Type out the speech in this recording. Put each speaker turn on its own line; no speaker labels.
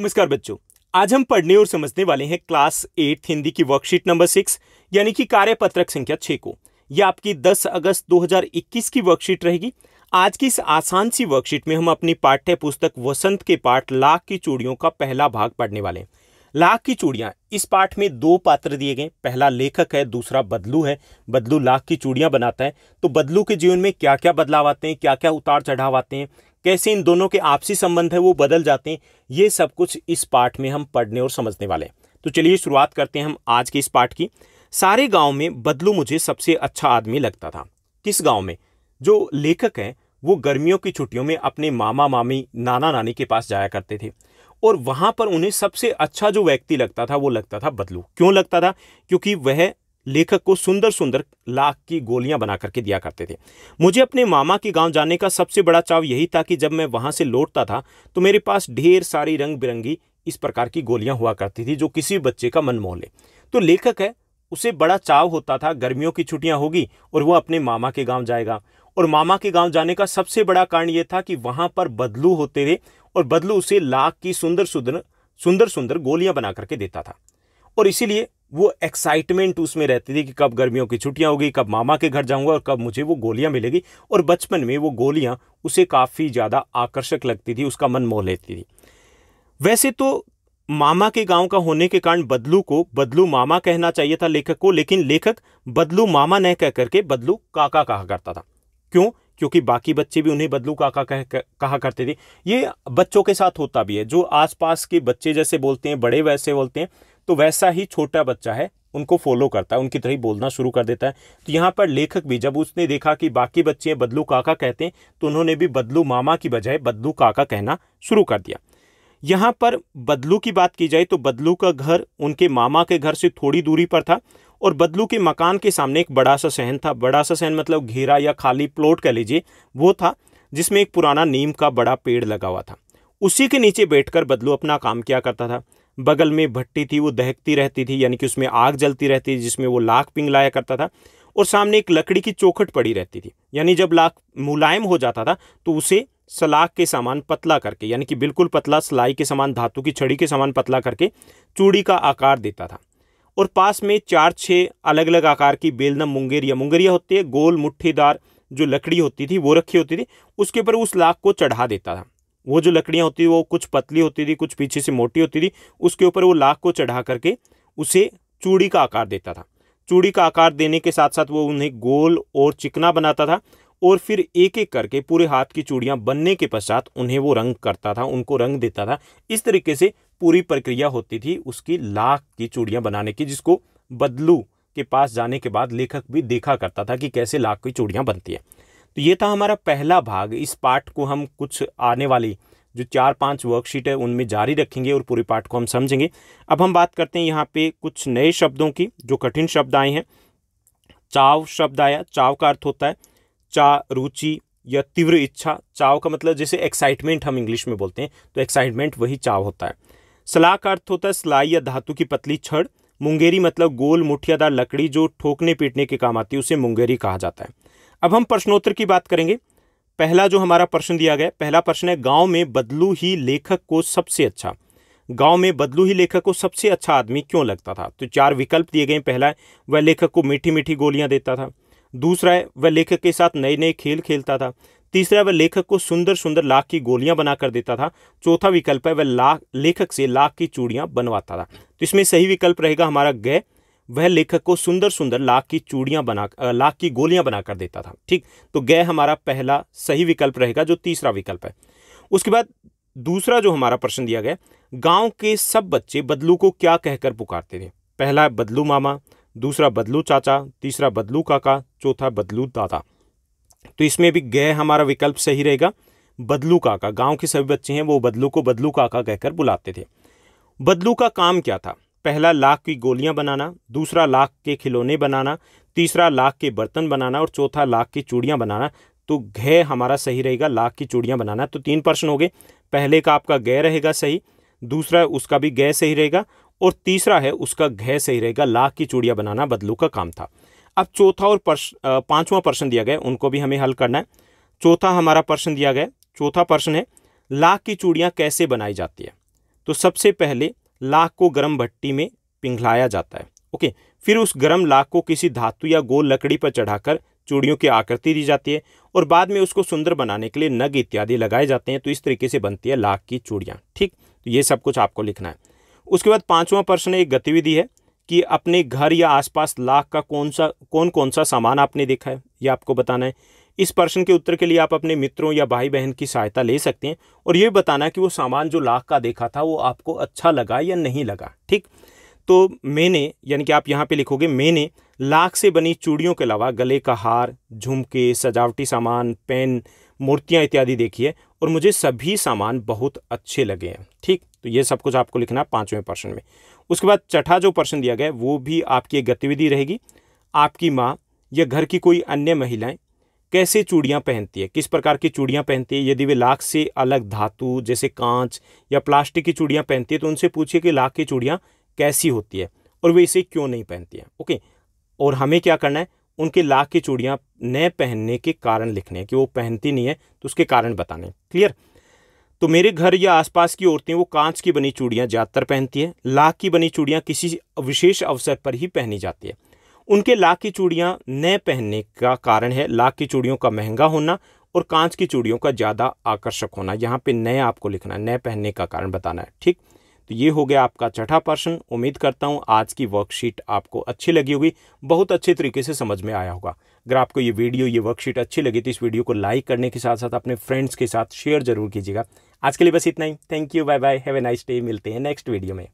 नमस्कार बच्चों आज हम पढ़ने और समझने वाले हैं क्लास एट हिंदी की वर्कशीट नंबर सिक्स यानी कि कार्यपत्रक संख्या छः को यह आपकी 10 अगस्त 2021 की वर्कशीट रहेगी आज की इस आसान सी वर्कशीट में हम अपनी पाठ्य पुस्तक वसंत के पाठ लाख की चूड़ियों का पहला भाग पढ़ने वाले हैं लाख की चूड़ियाँ इस पाठ में दो पात्र दिए गए पहला लेखक है दूसरा बदलू है बदलू लाख की चूड़ियाँ बनाता है तो बदलू के जीवन में क्या क्या बदलाव आते हैं क्या क्या उतार चढ़ाव आते हैं कैसे इन दोनों के आपसी संबंध है वो बदल जाते हैं ये सब कुछ इस पाठ में हम पढ़ने और समझने वाले हैं तो चलिए शुरुआत करते हैं हम आज के इस पाठ की सारे गांव में बदलू मुझे सबसे अच्छा आदमी लगता था किस गांव में जो लेखक हैं वो गर्मियों की छुट्टियों में अपने मामा मामी नाना नानी के पास जाया करते थे और वहां पर उन्हें सबसे अच्छा जो व्यक्ति लगता था वो लगता था बदलू क्यों लगता था क्योंकि वह लेखक को सुंदर सुंदर लाख की गोलियां बना करके दिया करते थे मुझे अपने मामा के गांव जाने का सबसे बड़ा चाव यही था कि जब मैं वहां से लौटता था तो मेरे पास ढेर सारी रंग बिरंगी इस प्रकार की गोलियां हुआ करती थी जो किसी बच्चे का मन मोह ले तो लेखक है उसे बड़ा चाव होता था गर्मियों की छुट्टियां होगी और वह अपने मामा के गांव जाएगा और मामा के गांव जाने का सबसे बड़ा कारण यह था कि वहां पर बदलू होते थे और बदलू उसे लाख की सुंदर सुंदर सुंदर सुंदर गोलियां बना करके देता था और इसीलिए वो एक्साइटमेंट उसमें रहती थी कि कब गर्मियों की छुट्टियां होगी कब मामा के घर जाऊंगा और कब मुझे वो गोलियां मिलेगी और बचपन में वो गोलियां उसे काफ़ी ज़्यादा आकर्षक लगती थी उसका मन मोह लेती थी वैसे तो मामा के गांव का होने के कारण बदलू को बदलू मामा कहना चाहिए था लेखक को लेकिन लेखक बदलू मामा न कह करके बदलू काका कहा करता था क्यों क्योंकि बाकी बच्चे भी उन्हें बदलू काका कह कहा करते थे ये बच्चों के साथ होता भी है जो आसपास के बच्चे जैसे बोलते हैं बड़े वैसे बोलते हैं तो वैसा ही छोटा बच्चा है उनको फॉलो करता है उनकी तरह ही बोलना शुरू कर देता है तो यहाँ पर लेखक भी जब उसने देखा कि बाकी बच्चे बदलू काका कहते हैं तो उन्होंने भी बदलू मामा की बजाय बदलू काका कहना शुरू कर दिया यहाँ पर बदलू की बात की जाए तो बदलू का घर उनके मामा के घर से थोड़ी दूरी पर था और बदलू के मकान के सामने एक बड़ा सा सहन था बड़ा सा सहन मतलब घेरा या खाली प्लॉट कह लीजिए वो था जिसमें एक पुराना नीम का बड़ा पेड़ लगा हुआ था उसी के नीचे बैठकर बदलू अपना काम किया करता था बगल में भट्टी थी वो दहकती रहती थी यानी कि उसमें आग जलती रहती थी जिसमें वो लाख पिंगलाया करता था और सामने एक लकड़ी की चौखट पड़ी रहती थी यानी जब लाख मुलायम हो जाता था तो उसे सलाख के सामान पतला करके यानी कि बिल्कुल पतला सलाई के समान धातु की छड़ी के समान पतला करके चूड़ी का आकार देता था और पास में चार छः अलग अलग आकार की बेलना मुंगेरिया मुंगेरिया होती है गोल मुट्ठीदार जो लकड़ी होती थी वो रखी होती थी उसके ऊपर उस लाख को चढ़ा देता था वो जो लकड़ियाँ होती वो कुछ पतली होती थी कुछ पीछे से मोटी होती थी उसके ऊपर वो लाख को चढ़ा करके उसे चूड़ी का आकार देता था चूड़ी का आकार देने के साथ साथ वो उन्हें गोल और चिकना बनाता था और फिर एक एक करके पूरे हाथ की चूड़ियाँ बनने के पश्चात उन्हें वो रंग करता था उनको रंग देता था इस तरीके से पूरी प्रक्रिया होती थी उसकी लाख की चूड़ियाँ बनाने की जिसको बदलू के पास जाने के बाद लेखक भी देखा करता था कि कैसे लाख की चूड़ियाँ बनती हैं तो ये था हमारा पहला भाग इस पार्ट को हम कुछ आने वाली जो चार पांच वर्कशीट है उनमें जारी रखेंगे और पूरे पार्ट को हम समझेंगे अब हम बात करते हैं यहाँ पे कुछ नए शब्दों की जो कठिन शब्द आए हैं चाव शब्द आया चाव का अर्थ होता है चा रुचि या तीव्र इच्छा चाव का मतलब जैसे एक्साइटमेंट हम इंग्लिश में बोलते हैं तो एक्साइटमेंट वही चाव होता है सलाह का अर्थ होता है सिलाई या धातु की पतली छड़ मुंगेरी मतलब गोल मुठियादार लकड़ी जो ठोकने पीटने के काम आती है उसे मुंगेरी कहा जाता है अब हम प्रश्नोत्तर की बात करेंगे पहला जो हमारा प्रश्न दिया गया पहला प्रश्न है गांव में बदलू ही लेखक को सबसे अच्छा गांव में बदलू ही लेखक को सबसे अच्छा आदमी क्यों लगता था तो चार विकल्प दिए गए पहला है वह लेखक को मीठी मीठी गोलियां देता था दूसरा है वह लेखक के साथ नए नए खेल खेलता था तीसरा वह लेखक को सुंदर सुंदर लाख की गोलियां बनाकर देता था चौथा विकल्प है वह लाख लेखक से लाख की चूड़ियां बनवाता था तो इसमें सही विकल्प रहेगा हमारा गय वह लेखक को सुंदर सुंदर लाख की चूड़ियां बना लाख की गोलियां बनाकर देता था ठीक तो गय हमारा पहला सही विकल्प रहेगा जो तीसरा विकल्प है उसके बाद दूसरा जो हमारा प्रश्न दिया गया गांव के सब बच्चे बदलू को क्या कहकर पुकारते थे पहला बदलू मामा दूसरा बदलू चाचा तीसरा बदलू काका चौथा बदलू दादा तो इसमें भी गय हमारा विकल्प सही रहेगा बदलू काका गांव के सभी बच्चे हैं वो बदलू को बदलू काका कहकर बुलाते थे बदलू का काम क्या था पहला लाख की गोलियां बनाना दूसरा लाख के खिलौने बनाना तीसरा लाख के बर्तन बनाना और चौथा लाख की चूड़ियाँ बनाना तो घे हमारा सही रहेगा लाख की चूड़ियाँ बनाना तो तीन प्रश्न हो गए पहले का आपका गय रहेगा सही दूसरा उसका भी गय सही रहेगा और तीसरा है उसका घय सही रहेगा लाख की चूड़ियाँ बनाना बदलू का काम था अब चौथा और प्रश्न पाँचवा प्रश्न दिया गया उनको भी हमें हल करना है चौथा हमारा प्रश्न दिया गया चौथा प्रश्न है लाख की चूड़ियाँ कैसे बनाई जाती है तो सबसे पहले लाख को गर्म भट्टी में पिघलाया जाता है ओके फिर उस गर्म लाख को किसी धातु या गोल लकड़ी पर चढ़ाकर चूड़ियों की आकृति दी जाती है और बाद में उसको सुंदर बनाने के लिए नग इत्यादि लगाए जाते हैं तो इस तरीके से बनती है लाख की चूड़ियाँ ठीक तो ये सब कुछ आपको लिखना है उसके बाद पाँचवा प्रश्न एक गतिविधि है कि अपने घर या आसपास लाख का कौन सा कौन कौन सा सामान आपने देखा है ये आपको बताना है इस प्रश्न के उत्तर के लिए आप अपने मित्रों या भाई बहन की सहायता ले सकते हैं और ये बताना कि वो सामान जो लाख का देखा था वो आपको अच्छा लगा या नहीं लगा ठीक तो मैंने यानी कि आप यहाँ पे लिखोगे मैंने लाख से बनी चूड़ियों के अलावा गले का हार झुमके सजावटी सामान पेन मूर्तियाँ इत्यादि देखी है और मुझे सभी सामान बहुत अच्छे लगे हैं ठीक तो ये सब कुछ आपको लिखना पाँचवें प्रश्न में उसके बाद चटा जो प्रश्न दिया गया वो भी आपकी एक गतिविधि रहेगी आपकी माँ या घर की कोई अन्य महिलाएं कैसे चूड़ियाँ पहनती है किस प्रकार की चूड़ियाँ पहनती है यदि वे लाख से अलग धातु जैसे कांच या प्लास्टिक की चूड़ियाँ पहनती है तो उनसे पूछिए कि लाख की चूड़ियाँ कैसी होती है और वे इसे क्यों नहीं पहनती हैं ओके और हमें क्या करना है उनके लाख की चूड़ियाँ न पहनने के कारण लिखने हैं कि वो पहनती नहीं है तो उसके कारण बताने क्लियर तो मेरे घर या आसपास की औरतें वो कांच की बनी चूड़ियाँ ज़्यादातर पहनती हैं लाख की बनी चूड़ियाँ किसी विशेष अवसर पर ही पहनी जाती है उनके लाख की चूड़ियाँ न पहनने का कारण है लाख की चूड़ियों का महंगा होना और कांच की चूड़ियों का ज़्यादा आकर्षक होना यहाँ पे नए आपको लिखना है नए पहनने का कारण बताना है ठीक तो ये हो गया आपका छठा प्रश्न उम्मीद करता हूँ आज की वर्कशीट आपको अच्छी लगी होगी बहुत अच्छे तरीके से समझ में आया होगा अगर आपको ये वीडियो ये वर्कशीट अच्छी लगी तो इस वीडियो को लाइक करने के साथ साथ अपने फ्रेंड्स के साथ शेयर जरूर कीजिएगा आज के लिए बस इतना ही thank you bye bye have a nice day मिलते हैं नेक्स्ट वीडियो में